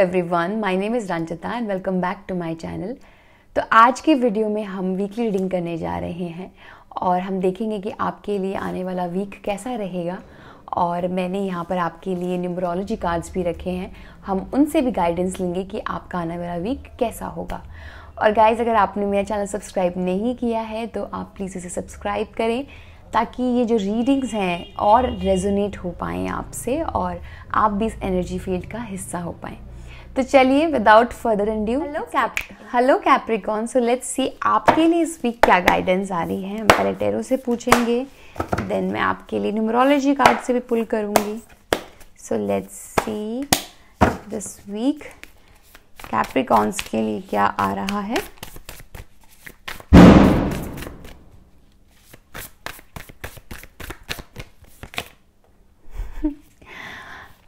Every everyone my name is Ranjita and welcome back to my channel तो आज की video में हम वीकली रीडिंग करने जा रहे हैं और हम देखेंगे कि आपके लिए आने वाला वीक कैसा रहेगा और मैंने यहाँ पर आपके लिए न्यूमरोलॉजी कार्ड्स भी रखे हैं हम उनसे भी गाइडेंस लेंगे कि आपका आने वाला वीक कैसा होगा और गाइज अगर आपने मेरा चैनल सब्सक्राइब नहीं किया है तो आप प्लीज़ इसे सब्सक्राइब करें ताकि ये जो रीडिंग्स हैं और रेजोनेट हो पाएँ आपसे और आप भी इस एनर्जी फील्ड का हिस्सा हो पाएँ तो चलिए without further ado hello Capricorn so let's see आपके लिए इस वीक क्या गाइडेंस आ रही है हम पहले टेरो से पूछेंगे देन मैं आपके लिए न्यूमरोलॉजी कार्ड से भी पुल करूँगी so let's see this week Capricorns के लिए क्या आ रहा है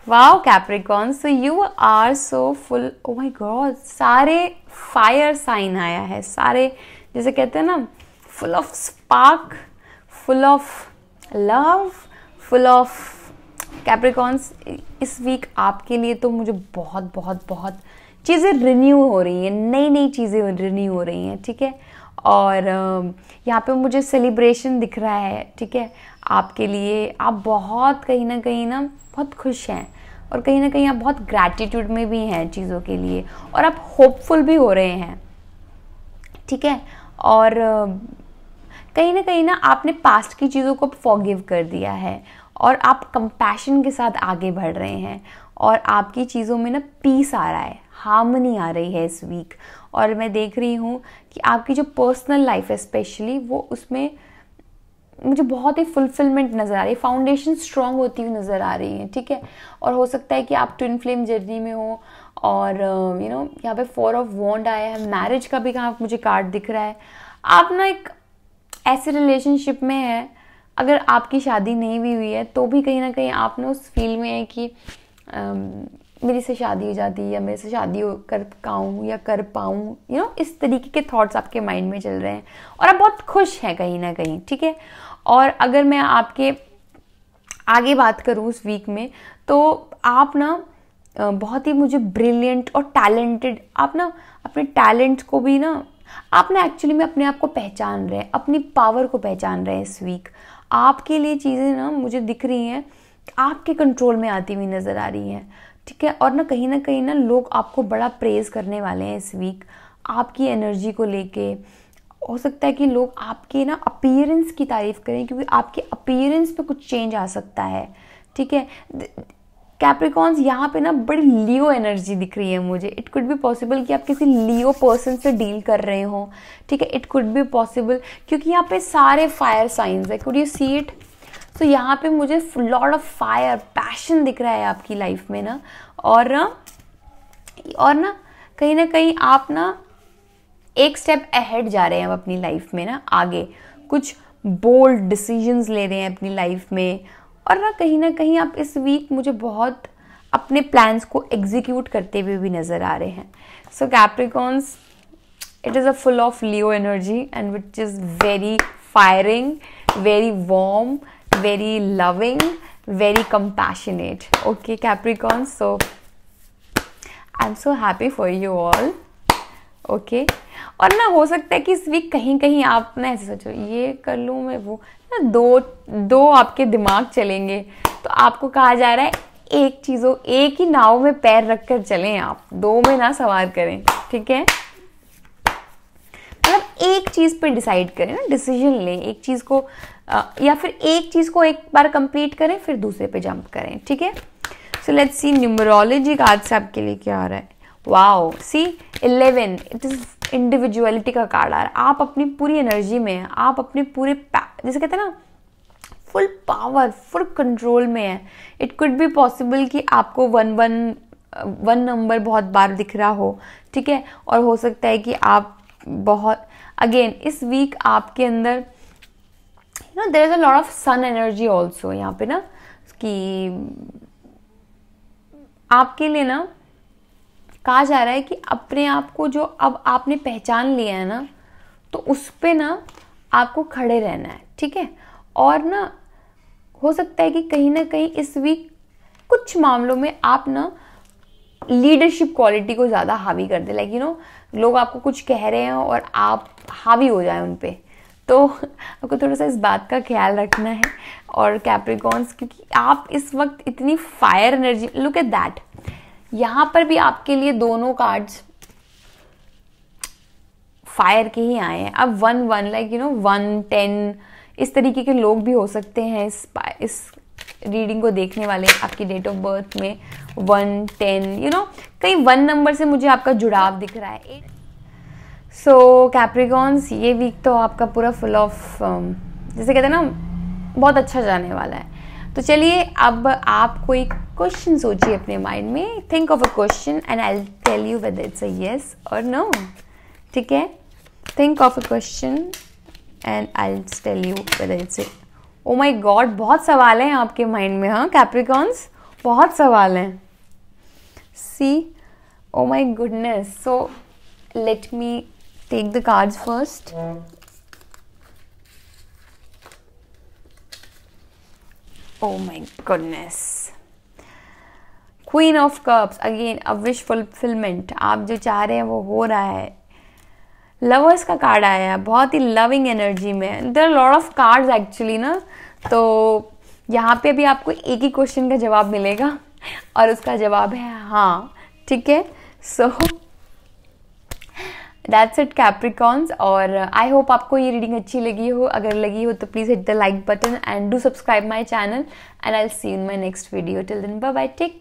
wow Capricorn so you are so full oh my god सारे फायर साइन आया है सारे जैसे कहते हैं ना full of spark full of love full of Capricorns इस वीक आपके लिए तो मुझे बहुत बहुत बहुत चीज़ें रिन्यू हो रही हैं नई नई चीज़ें रिन्यू हो रही हैं ठीक है और यहाँ पे मुझे सेलिब्रेशन दिख रहा है ठीक है आपके लिए आप बहुत कहीं ना कहीं ना बहुत खुश हैं और कहीं ना कहीं आप बहुत ग्रैटिट्यूड में भी हैं चीज़ों के लिए और आप होपफुल भी हो रहे हैं ठीक है और कहीं ना कहीं ना आपने पास्ट की चीज़ों को फॉगिव कर दिया है और आप कंपैशन के साथ आगे बढ़ रहे हैं और आपकी चीज़ों में ना पीस आ रहा है हार्मनी आ रही है इस वीक और मैं देख रही हूँ कि आपकी जो पर्सनल लाइफ है स्पेशली वो उसमें मुझे बहुत ही फुलफिलमेंट नज़र आ रही है फाउंडेशन स्ट्रॉन्ग होती हुई नज़र आ रही है ठीक है और हो सकता है कि आप ट्विन फ्लेम जर्नी में हो और यू um, नो यहाँ पे फोर ऑफ वॉन्ड आया है मैरिज का भी कहाँ मुझे कार्ड दिख रहा है आप ना एक ऐसे रिलेशनशिप में है अगर आपकी शादी नहीं भी हुई है तो भी कहीं ना कहीं आप ना उस फील्ड में है कि um, मेरी से शादी हो जाती है या मेरे से शादी हो कर पाऊँ या कर पाऊँ यू नो इस तरीके के थॉट्स आपके माइंड में चल रहे हैं और आप बहुत खुश हैं कहीं ना कहीं ठीक है और अगर मैं आपके आगे बात करूँ उस वीक में तो आप ना बहुत ही मुझे ब्रिलियंट और टैलेंटेड आप ना अपने टैलेंट को भी ना आप ना एक्चुअली में अपने आप को पहचान रहे हैं अपनी पावर को पहचान रहे हैं इस वीक आपके लिए चीज़ें ना मुझे दिख रही हैं आपके कंट्रोल में आती हुई नज़र आ रही हैं ठीक है और ना कहीं ना कहीं ना लोग आपको बड़ा प्रेज़ करने वाले हैं इस वीक आपकी एनर्जी को लेके हो सकता है कि लोग आपके ना अपीयरेंस की तारीफ़ करें क्योंकि आपके अपीयरेंस पे कुछ चेंज आ सकता है ठीक है कैप्रिकॉन्स यहाँ पे ना बड़ी लियो एनर्जी दिख रही है मुझे इट कुड बी पॉसिबल कि आप किसी लियो पर्सन से डील कर रहे हो ठीक है इट कुड बी पॉसिबल क्योंकि यहाँ पे सारे फायर साइंस है कुड यू सी इट तो यहाँ पे मुझे लॉर्ड ऑफ फायर पैशन दिख रहा है आपकी लाइफ में ना और और ना कहीं ना कहीं आप ना एक स्टेप अहेड जा रहे हैं अपनी लाइफ में ना आगे कुछ बोल्ड डिसीजंस ले रहे हैं अपनी लाइफ में और ना कहीं ना कहीं आप इस वीक मुझे बहुत अपने प्लान्स को एग्जीक्यूट करते हुए भी नज़र आ रहे हैं so Capricorns it is a full of Leo energy and which is very firing very warm very loving very compassionate. Okay, Capricorn, so I am so happy for you all okay और ना हो सकता है कि इस week कहीं कहीं आप ना ऐसे सोचो ये कर लूँ मैं वो ना दो दो आपके दिमाग चलेंगे तो आपको कहा जा रहा है एक चीज़ों एक ही नाव में पैर रखकर चलें आप दो में ना सवार करें ठीक है मतलब एक चीज़ पर डिसाइड करें ना डिसीजन लें एक चीज़ को या फिर एक चीज़ को एक बार कंप्लीट करें फिर दूसरे पे जंप करें ठीक है सो लेट्स सी न्यूमरोलॉजी का आज से आपके लिए क्या आ रहा है wow see eleven it is individuality का कार्ड आ रहा है आप अपनी पूरी एनर्जी में हैं आप अपने पूरे जैसे कहते हैं ना फुल पावर फुल कंट्रोल में है इट कुड बी पॉसिबल कि आपको वन वन वन नंबर बहुत बार दिख रहा हो ठीक है और हो सकता है कि आप बहुत अगेन इस वीक आपके अंदर you know there is a lot of sun energy also यहाँ पे ना कि आपके लिए ना कहा जा रहा है कि अपने आप को जो अब आपने पहचान लिया है ना तो उस पर ना आपको खड़े रहना है ठीक है और ना हो सकता है कि कहीं ना कहीं इस वीक कुछ मामलों में आप ना लीडरशिप क्वालिटी को ज़्यादा हावी कर दे लाइक यू नो लोग आपको कुछ कह रहे हैं और आप हावी हो जाए उन पर तो आपको थोड़ा सा इस बात का ख्याल रखना है और कैप्रिकॉन्स क्योंकि आप इस वक्त इतनी fire energy look at that यहाँ पर भी आपके लिए दोनों कार्ड्स फायर के ही आए हैं अब one one like you know one ten इस तरीके के लोग भी हो सकते हैं इस इस रीडिंग को देखने वाले आपकी डेट ऑफ बर्थ में वन टेन यू नो कई वन नंबर से मुझे आपका जुड़ाव दिख रहा है सो so, कैप्रिकॉन्स ये वीक तो आपका पूरा फुल ऑफ जैसे कहते हैं ना बहुत अच्छा जाने वाला है तो चलिए अब आप कोई क्वेश्चन सोचिए अपने माइंड में think of a question and I tell you whether it's a yes और नो ठीक है think of a question and I tell you whether it's oh my god बहुत सवाल हैं आपके माइंड में हाँ कैप्रिकॉन्स बहुत सवाल हैं see oh my goodness so let me take the cards first. Oh my goodness. Queen of cups again a wish fulfilment आप जो चाह रहे हैं वो हो रहा है लवर्स का कार्ड आया है बहुत ही लविंग एनर्जी में there lord of cards actually ना तो यहाँ पे भी आपको एक ही क्वेश्चन का जवाब मिलेगा और उसका जवाब है हाँ ठीक है so so, that's it Capricorns और आई uh, होप आपको ये रीडिंग अच्छी लगी हो अगर लगी हो तो please hit the like button and do subscribe my channel and I see in my next video till then bye take